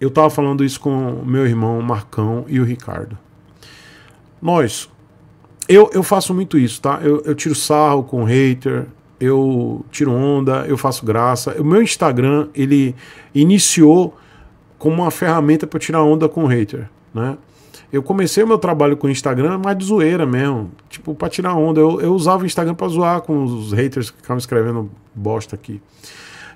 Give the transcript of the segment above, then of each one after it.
Eu estava falando isso com meu irmão Marcão e o Ricardo. Nós, eu, eu faço muito isso, tá? Eu, eu tiro sarro com hater, eu tiro onda, eu faço graça. O meu Instagram, ele iniciou como uma ferramenta para tirar onda com hater, né? Eu comecei o meu trabalho com o Instagram mais de zoeira mesmo, tipo, para tirar onda. Eu, eu usava o Instagram para zoar com os haters que ficavam escrevendo bosta aqui.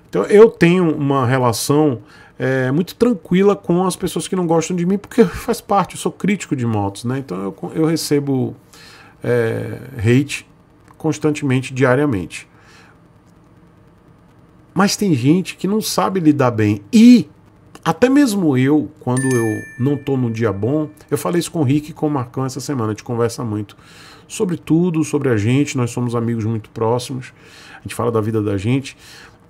Então eu tenho uma relação é, muito tranquila com as pessoas que não gostam de mim, porque faz parte, eu sou crítico de motos, né? Então eu, eu recebo é, hate constantemente, diariamente. Mas tem gente que não sabe lidar bem. E até mesmo eu, quando eu não estou num dia bom, eu falei isso com o Rick e com o Marcão essa semana, a gente conversa muito sobre tudo, sobre a gente, nós somos amigos muito próximos, a gente fala da vida da gente,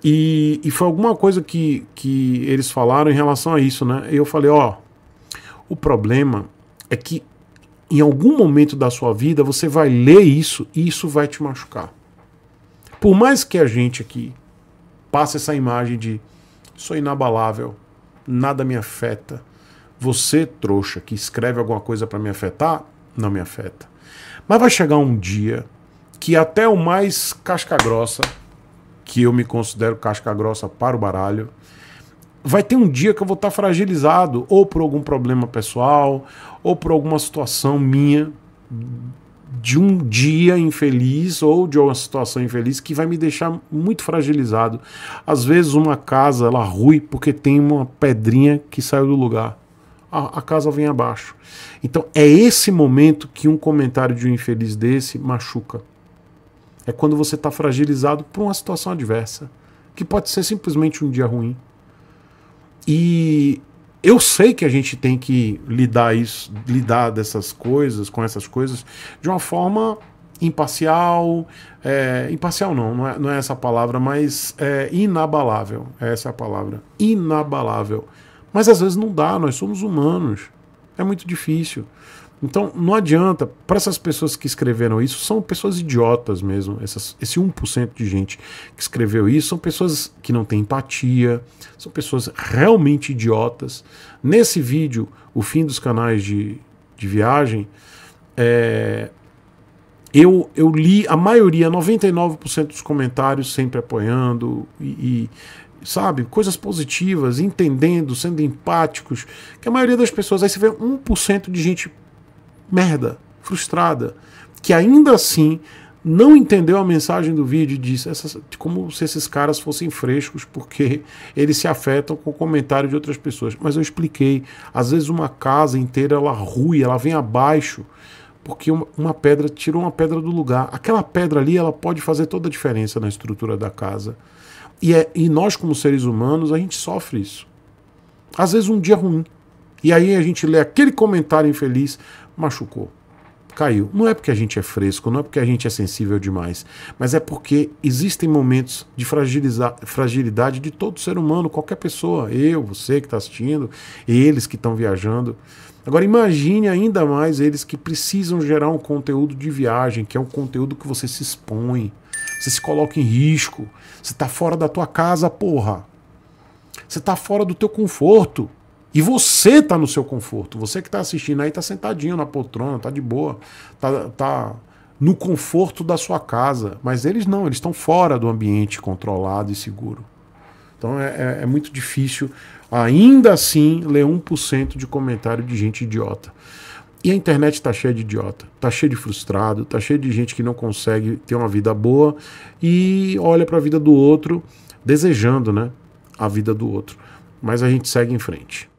e, e foi alguma coisa que, que eles falaram em relação a isso, né? Eu falei, ó, o problema é que em algum momento da sua vida você vai ler isso e isso vai te machucar. Por mais que a gente aqui passe essa imagem de sou inabalável, nada me afeta. Você, trouxa, que escreve alguma coisa para me afetar, não me afeta. Mas vai chegar um dia que até o mais casca grossa que eu me considero casca grossa para o baralho. Vai ter um dia que eu vou estar fragilizado, ou por algum problema pessoal, ou por alguma situação minha de um dia infeliz ou de uma situação infeliz que vai me deixar muito fragilizado. Às vezes uma casa ela rui porque tem uma pedrinha que saiu do lugar. A, a casa vem abaixo. Então é esse momento que um comentário de um infeliz desse machuca. É quando você está fragilizado por uma situação adversa, que pode ser simplesmente um dia ruim. E eu sei que a gente tem que lidar isso, lidar dessas coisas, com essas coisas, de uma forma imparcial, é, imparcial não, não é, não é, essa a palavra, mas é inabalável, essa é a palavra, inabalável. Mas às vezes não dá, nós somos humanos, é muito difícil. Então, não adianta, para essas pessoas que escreveram isso, são pessoas idiotas mesmo. Essas, esse 1% de gente que escreveu isso são pessoas que não têm empatia, são pessoas realmente idiotas. Nesse vídeo, O Fim dos Canais de, de Viagem, é, eu, eu li a maioria, 99% dos comentários sempre apoiando e, e sabe, coisas positivas, entendendo, sendo empáticos, que a maioria das pessoas, aí você vê 1% de gente merda, frustrada, que ainda assim não entendeu a mensagem do vídeo e disse essas, como se esses caras fossem frescos porque eles se afetam com o comentário de outras pessoas. Mas eu expliquei, às vezes uma casa inteira ela rui, ela vem abaixo porque uma, pedra tirou uma pedra do lugar. Aquela pedra ali ela pode fazer toda a diferença na estrutura da casa. E, é, e nós como seres humanos a gente sofre isso. Às vezes um dia ruim, e aí a gente lê aquele comentário infeliz, machucou, caiu. Não é porque a gente é fresco, não é porque a gente é sensível demais, mas é porque existem momentos de fragilidade de todo ser humano, qualquer pessoa, eu, você que está assistindo, eles que estão viajando. Agora imagine ainda mais eles que precisam gerar um conteúdo de viagem, que é um conteúdo que você se expõe, você se coloca em risco, você está fora da tua casa, porra. Você está fora do teu conforto. E você tá no seu conforto. Você que tá assistindo aí tá sentadinho na poltrona, tá de boa, tá, tá no conforto da sua casa. Mas eles não, eles estão fora do ambiente controlado e seguro. Então é, é, é muito difícil, ainda assim, ler 1% de comentário de gente idiota. E a internet está cheia de idiota, está cheia de frustrado, está cheia de gente que não consegue ter uma vida boa e olha para a vida do outro desejando, né, a vida do outro. Mas a gente segue em frente.